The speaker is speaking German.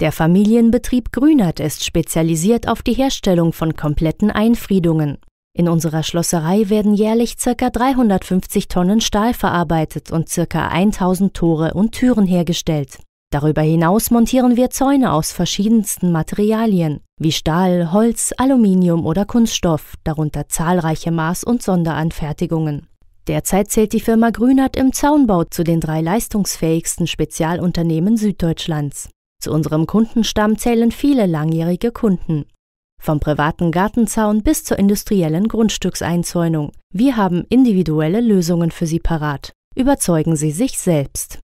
Der Familienbetrieb Grünert ist spezialisiert auf die Herstellung von kompletten Einfriedungen. In unserer Schlosserei werden jährlich ca. 350 Tonnen Stahl verarbeitet und ca. 1000 Tore und Türen hergestellt. Darüber hinaus montieren wir Zäune aus verschiedensten Materialien, wie Stahl, Holz, Aluminium oder Kunststoff, darunter zahlreiche Maß- und Sonderanfertigungen. Derzeit zählt die Firma Grünert im Zaunbau zu den drei leistungsfähigsten Spezialunternehmen Süddeutschlands. Zu unserem Kundenstamm zählen viele langjährige Kunden. Vom privaten Gartenzaun bis zur industriellen Grundstückseinzäunung. Wir haben individuelle Lösungen für Sie parat. Überzeugen Sie sich selbst.